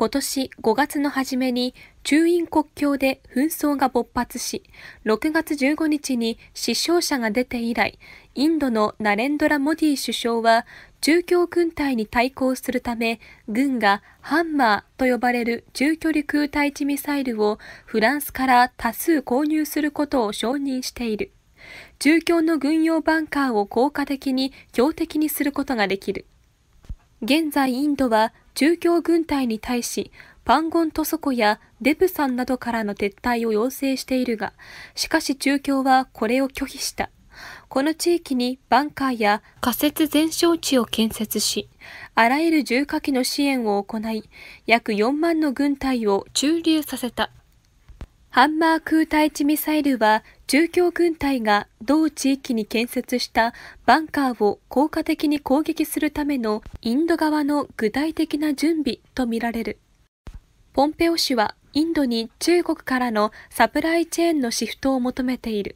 今年5月の初めに中印国境で紛争が勃発し、6月15日に死傷者が出て以来、インドのナレンドラ・モディ首相は、中共軍隊に対抗するため、軍がハンマーと呼ばれる中距離空対地ミサイルをフランスから多数購入することを承認している。中共の軍用バンカーを効果的に標的にすることができる。現在インドは中共軍隊に対し、パンゴン・トソコやデプさんなどからの撤退を要請しているが、しかし中共はこれを拒否した。この地域にバンカーや仮設全焼地を建設し、あらゆる重火器の支援を行い、約4万の軍隊を駐留させた。ハンマー空対地ミサイルは中共軍隊が同地域に建設したバンカーを効果的に攻撃するためのインド側の具体的な準備とみられる。ポンペオ氏はインドに中国からのサプライチェーンのシフトを求めている。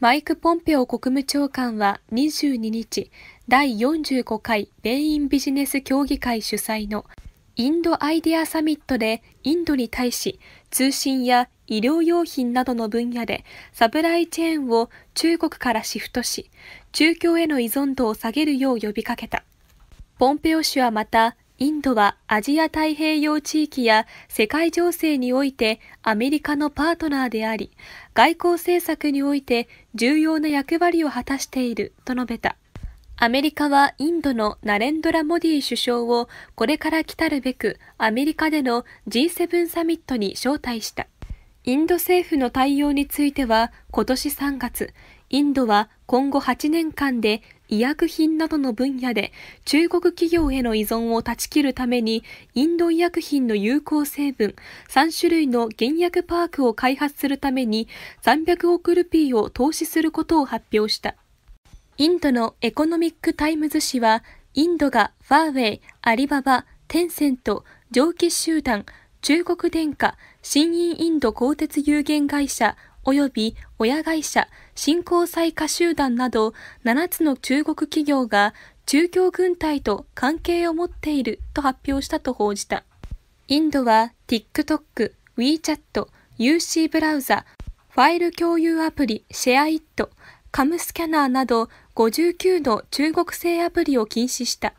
マイク・ポンペオ国務長官は22日、第45回米ンビジネス協議会主催のインドアイデアサミットでインドに対し通信や医療用品などの分野でサプライチェーンを中国からシフトし、中共への依存度を下げるよう呼びかけた。ポンペオ氏はまた、インドはアジア太平洋地域や世界情勢においてアメリカのパートナーであり、外交政策において重要な役割を果たしていると述べた。アメリカはインドのナレンドラ・モディ首相をこれから来たるべくアメリカでの G7 サミットに招待した。インド政府の対応については今年3月、インドは今後8年間で医薬品などの分野で中国企業への依存を断ち切るためにインド医薬品の有効成分3種類の原薬パークを開発するために300億ルピーを投資することを発表した。インドのエコノミックタイムズ紙はインドがファーウェイ、アリババ、テンセント、蒸気集団、中国電化、新印インド鋼鉄有限会社及び親会社、新興最下集団など7つの中国企業が中共軍隊と関係を持っていると発表したと報じた。インドは TikTok、WeChat、UC ブラウザ、ファイル共有アプリシェアイット、カムスキャナーなど59の中国製アプリを禁止した。